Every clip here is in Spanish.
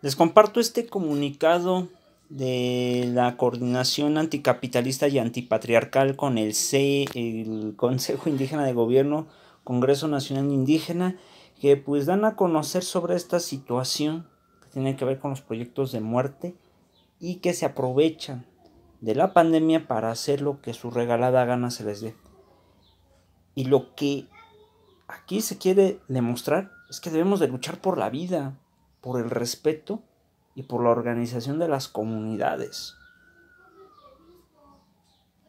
Les comparto este comunicado de la coordinación anticapitalista y antipatriarcal con el, C, el Consejo Indígena de Gobierno, Congreso Nacional Indígena, que pues dan a conocer sobre esta situación que tiene que ver con los proyectos de muerte y que se aprovechan de la pandemia para hacer lo que su regalada gana se les dé. Y lo que aquí se quiere demostrar es que debemos de luchar por la vida, por el respeto y por la organización de las comunidades.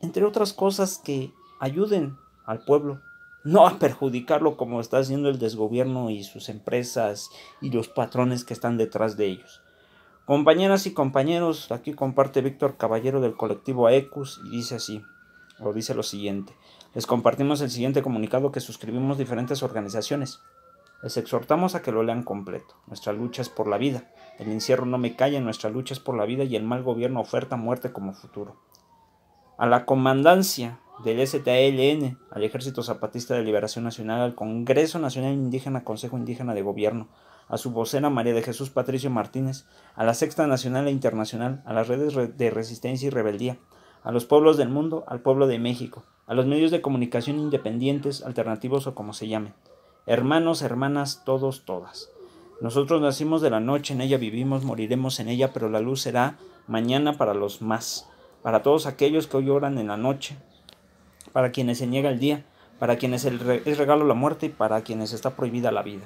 Entre otras cosas que ayuden al pueblo, no a perjudicarlo como está haciendo el desgobierno y sus empresas y los patrones que están detrás de ellos. Compañeras y compañeros, aquí comparte Víctor Caballero del colectivo AECUS y dice así, o dice lo siguiente. Les compartimos el siguiente comunicado que suscribimos diferentes organizaciones. Les exhortamos a que lo lean completo. Nuestra lucha es por la vida. El encierro no me calla, nuestra lucha es por la vida y el mal gobierno oferta muerte como futuro. A la comandancia del STLN, al Ejército Zapatista de Liberación Nacional, al Congreso Nacional Indígena, Consejo Indígena de Gobierno, a su vocera María de Jesús Patricio Martínez, a la Sexta Nacional e Internacional, a las redes de resistencia y rebeldía, a los pueblos del mundo, al pueblo de México, a los medios de comunicación independientes, alternativos o como se llamen. Hermanos, hermanas, todos, todas. Nosotros nacimos de la noche, en ella vivimos, moriremos en ella, pero la luz será mañana para los más, para todos aquellos que hoy oran en la noche, para quienes se niega el día, para quienes es regalo la muerte y para quienes está prohibida la vida.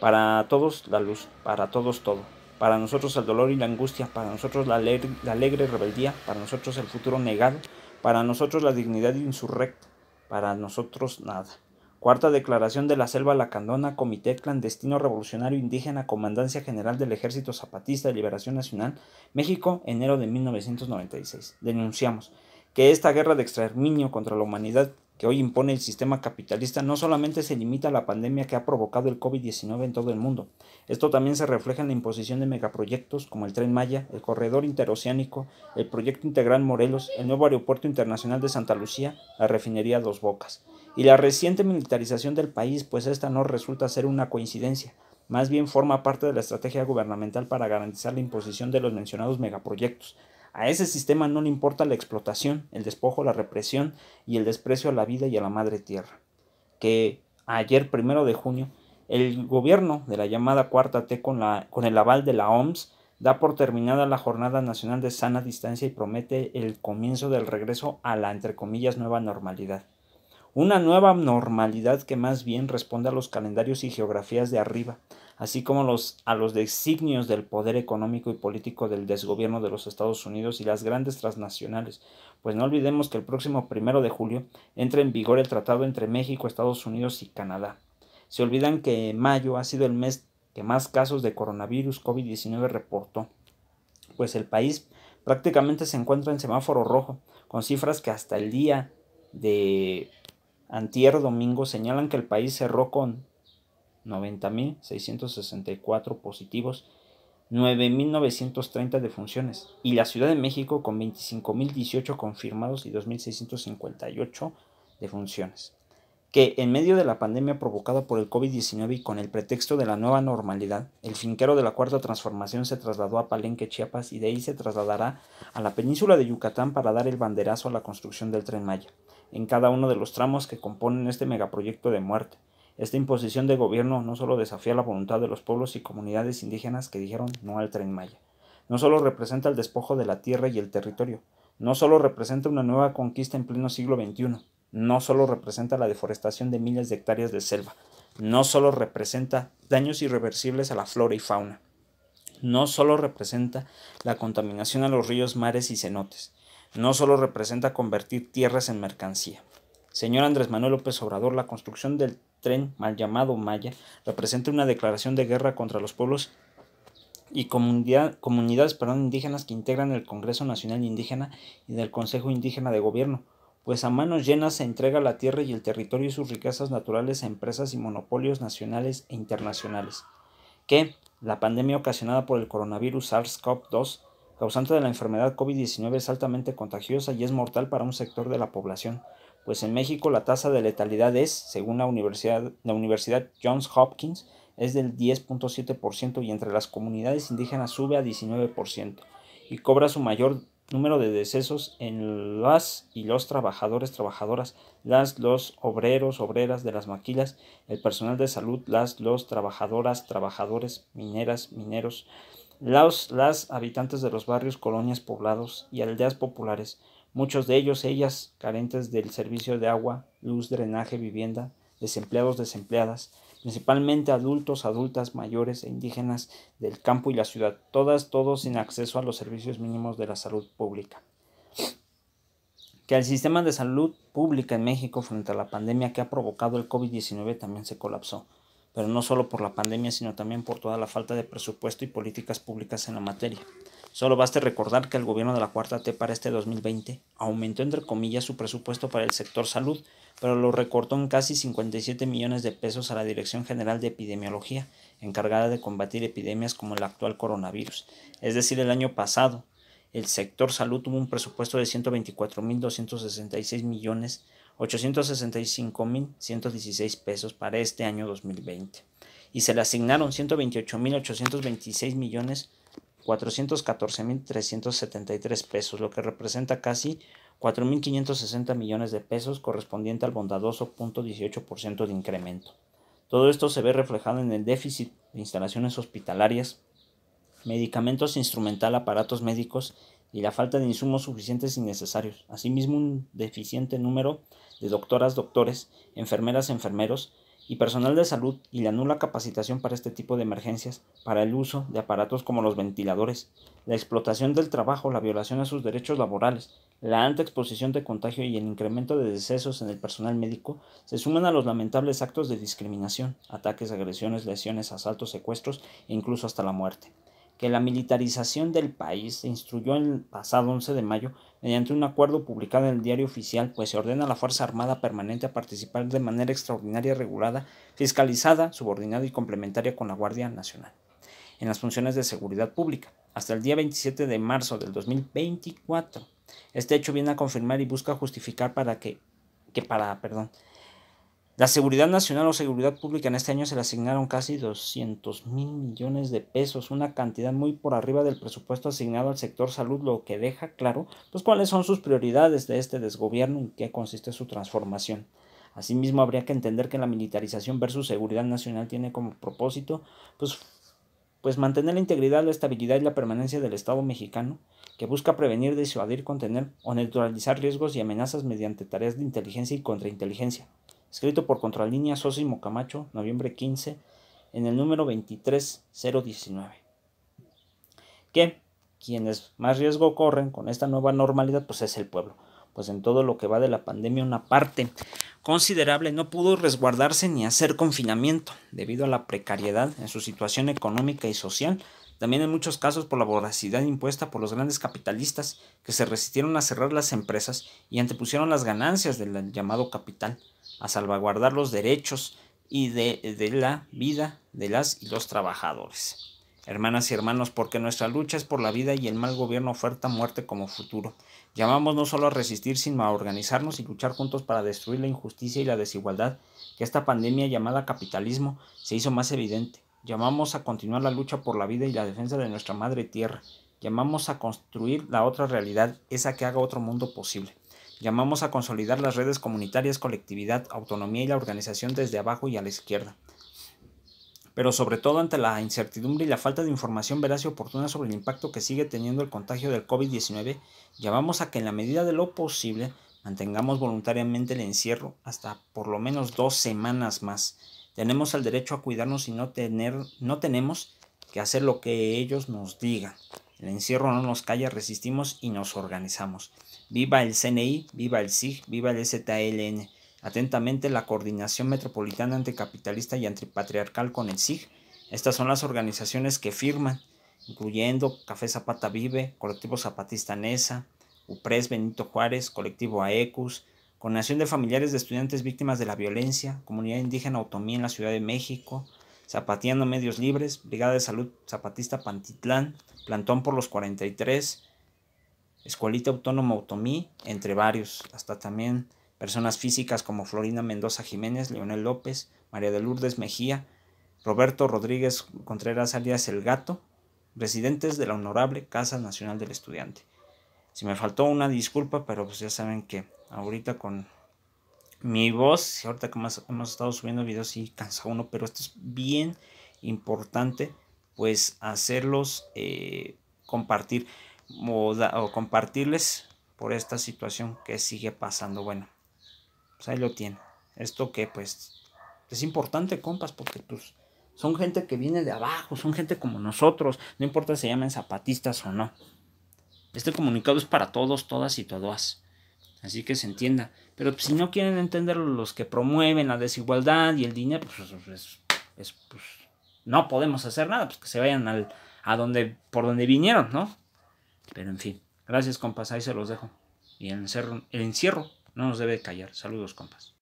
Para todos la luz, para todos todo. Para nosotros el dolor y la angustia, para nosotros la, alegre, la alegre rebeldía, para nosotros el futuro negado, para nosotros la dignidad insurrecta, para nosotros nada. Cuarta declaración de la Selva Lacandona, Comité Clandestino Revolucionario Indígena, Comandancia General del Ejército Zapatista de Liberación Nacional, México, enero de 1996. Denunciamos que esta guerra de exterminio contra la humanidad que hoy impone el sistema capitalista no solamente se limita a la pandemia que ha provocado el COVID-19 en todo el mundo, esto también se refleja en la imposición de megaproyectos como el Tren Maya, el Corredor Interoceánico, el Proyecto Integral Morelos, el nuevo Aeropuerto Internacional de Santa Lucía, la refinería Dos Bocas, y la reciente militarización del país, pues esta no resulta ser una coincidencia, más bien forma parte de la estrategia gubernamental para garantizar la imposición de los mencionados megaproyectos, a ese sistema no le importa la explotación, el despojo, la represión y el desprecio a la vida y a la madre tierra. Que ayer, primero de junio, el gobierno de la llamada Cuarta T con, la, con el aval de la OMS da por terminada la Jornada Nacional de Sana Distancia y promete el comienzo del regreso a la, entre comillas, nueva normalidad una nueva normalidad que más bien responde a los calendarios y geografías de arriba, así como los, a los designios del poder económico y político del desgobierno de los Estados Unidos y las grandes transnacionales, pues no olvidemos que el próximo primero de julio entra en vigor el tratado entre México, Estados Unidos y Canadá. Se olvidan que mayo ha sido el mes que más casos de coronavirus COVID-19 reportó, pues el país prácticamente se encuentra en semáforo rojo, con cifras que hasta el día de antier domingo señalan que el país cerró con 90.664 positivos, 9.930 defunciones y la Ciudad de México con 25.018 confirmados y 2.658 defunciones. Que en medio de la pandemia provocada por el COVID-19 y con el pretexto de la nueva normalidad, el finquero de la Cuarta Transformación se trasladó a Palenque, Chiapas y de ahí se trasladará a la península de Yucatán para dar el banderazo a la construcción del tren Maya en cada uno de los tramos que componen este megaproyecto de muerte. Esta imposición de gobierno no solo desafía la voluntad de los pueblos y comunidades indígenas que dijeron no al tren Maya, no solo representa el despojo de la tierra y el territorio, no solo representa una nueva conquista en pleno siglo XXI, no solo representa la deforestación de miles de hectáreas de selva, no solo representa daños irreversibles a la flora y fauna, no solo representa la contaminación a los ríos, mares y cenotes, no solo representa convertir tierras en mercancía. Señor Andrés Manuel López Obrador, la construcción del tren mal llamado Maya representa una declaración de guerra contra los pueblos y comunidades indígenas que integran el Congreso Nacional Indígena y del Consejo Indígena de Gobierno, pues a manos llenas se entrega la tierra y el territorio y sus riquezas naturales a empresas y monopolios nacionales e internacionales, que la pandemia ocasionada por el coronavirus SARS-CoV-2 causante de la enfermedad COVID-19 es altamente contagiosa y es mortal para un sector de la población, pues en México la tasa de letalidad es, según la Universidad, la Universidad Johns Hopkins, es del 10.7% y entre las comunidades indígenas sube a 19% y cobra su mayor número de decesos en las y los trabajadores, trabajadoras, las, los obreros, obreras de las maquilas, el personal de salud, las, los trabajadoras, trabajadores, mineras, mineros, los, las habitantes de los barrios, colonias, poblados y aldeas populares, muchos de ellos, ellas, carentes del servicio de agua, luz, drenaje, vivienda, desempleados, desempleadas, principalmente adultos, adultas, mayores e indígenas del campo y la ciudad, todas, todos sin acceso a los servicios mínimos de la salud pública. Que el sistema de salud pública en México frente a la pandemia que ha provocado el COVID-19 también se colapsó pero no solo por la pandemia, sino también por toda la falta de presupuesto y políticas públicas en la materia. Solo baste recordar que el gobierno de la Cuarta T para este 2020 aumentó entre comillas su presupuesto para el sector salud, pero lo recortó en casi 57 millones de pesos a la Dirección General de Epidemiología, encargada de combatir epidemias como el actual coronavirus. Es decir, el año pasado, el sector salud tuvo un presupuesto de 124.266 millones, 865.116 pesos para este año 2020 y se le asignaron 128.826.414.373 millones pesos, lo que representa casi 4.560 millones de pesos correspondiente al bondadoso 0.18% de incremento. Todo esto se ve reflejado en el déficit de instalaciones hospitalarias, medicamentos instrumental, aparatos médicos y la falta de insumos suficientes y necesarios. Asimismo, un deficiente número de doctoras, doctores, enfermeras, enfermeros y personal de salud y la nula capacitación para este tipo de emergencias, para el uso de aparatos como los ventiladores, la explotación del trabajo, la violación a sus derechos laborales, la alta exposición de contagio y el incremento de decesos en el personal médico se suman a los lamentables actos de discriminación, ataques, agresiones, lesiones, asaltos, secuestros e incluso hasta la muerte que la militarización del país se instruyó el pasado 11 de mayo mediante un acuerdo publicado en el diario oficial, pues se ordena a la Fuerza Armada Permanente a participar de manera extraordinaria, regulada, fiscalizada, subordinada y complementaria con la Guardia Nacional en las funciones de seguridad pública, hasta el día 27 de marzo del 2024. Este hecho viene a confirmar y busca justificar para que, que para, perdón, la seguridad nacional o seguridad pública en este año se le asignaron casi 200 mil millones de pesos, una cantidad muy por arriba del presupuesto asignado al sector salud, lo que deja claro pues, cuáles son sus prioridades de este desgobierno y en qué consiste su transformación. Asimismo, habría que entender que la militarización versus seguridad nacional tiene como propósito pues, pues mantener la integridad, la estabilidad y la permanencia del Estado mexicano, que busca prevenir, disuadir, contener o neutralizar riesgos y amenazas mediante tareas de inteligencia y contrainteligencia escrito por Contralínea Sosimo Camacho, noviembre 15, en el número 23019. Que quienes más riesgo corren con esta nueva normalidad, pues es el pueblo. Pues en todo lo que va de la pandemia, una parte considerable no pudo resguardarse ni hacer confinamiento, debido a la precariedad en su situación económica y social, también en muchos casos por la voracidad impuesta por los grandes capitalistas que se resistieron a cerrar las empresas y antepusieron las ganancias del llamado capital a salvaguardar los derechos y de, la vida de las y los trabajadores. Hermanas y hermanos, porque nuestra lucha es por la vida y el mal gobierno oferta muerte como futuro. Llamamos no solo a resistir, sino a organizarnos y luchar juntos para destruir la injusticia y la desigualdad que esta pandemia llamada capitalismo se hizo más evidente. Llamamos a continuar la lucha por la vida y la defensa de nuestra madre tierra. Llamamos a construir la otra realidad, esa que haga otro mundo posible. Llamamos a consolidar las redes comunitarias, colectividad, autonomía y la organización desde abajo y a la izquierda. Pero sobre todo ante la incertidumbre y la falta de información veraz y oportuna sobre el impacto que sigue teniendo el contagio del COVID-19, llamamos a que en la medida de lo posible mantengamos voluntariamente el encierro hasta por lo menos dos semanas más. Tenemos el derecho a cuidarnos y no, tener, no tenemos que hacer lo que ellos nos digan. El encierro no nos calla, resistimos y nos organizamos. Viva el CNI, viva el SIG, viva el STLN. Atentamente la Coordinación Metropolitana Anticapitalista y Antipatriarcal con el SIG. Estas son las organizaciones que firman, incluyendo Café Zapata Vive, Colectivo Zapatista Nesa, UPRES Benito Juárez, Colectivo AECUS, Coordinación de Familiares de Estudiantes Víctimas de la Violencia, Comunidad Indígena Otomí en la Ciudad de México, Zapateando Medios Libres, Brigada de Salud Zapatista Pantitlán, Plantón por los 43, Escuelita Autónoma Automí, entre varios, hasta también personas físicas como Florina Mendoza Jiménez, Leonel López, María de Lourdes Mejía, Roberto Rodríguez Contreras alias El Gato, residentes de la Honorable Casa Nacional del Estudiante. Si me faltó una disculpa, pero pues ya saben que ahorita con mi voz, ahorita que más hemos estado subiendo videos y cansa uno, pero esto es bien importante, pues hacerlos eh, compartir o, o compartirles por esta situación que sigue pasando. Bueno, pues ahí lo tienen. Esto que pues es importante, compas, porque pues son gente que viene de abajo, son gente como nosotros, no importa si se llamen zapatistas o no. Este comunicado es para todos, todas y todas. Así que se entienda. Pero pues, si no quieren entender los que promueven la desigualdad y el dinero, pues, pues, no podemos hacer nada, pues que se vayan al, a donde, por donde vinieron, ¿no? Pero en fin, gracias compas, ahí se los dejo. Y el encierro, el encierro no nos debe callar. Saludos compas.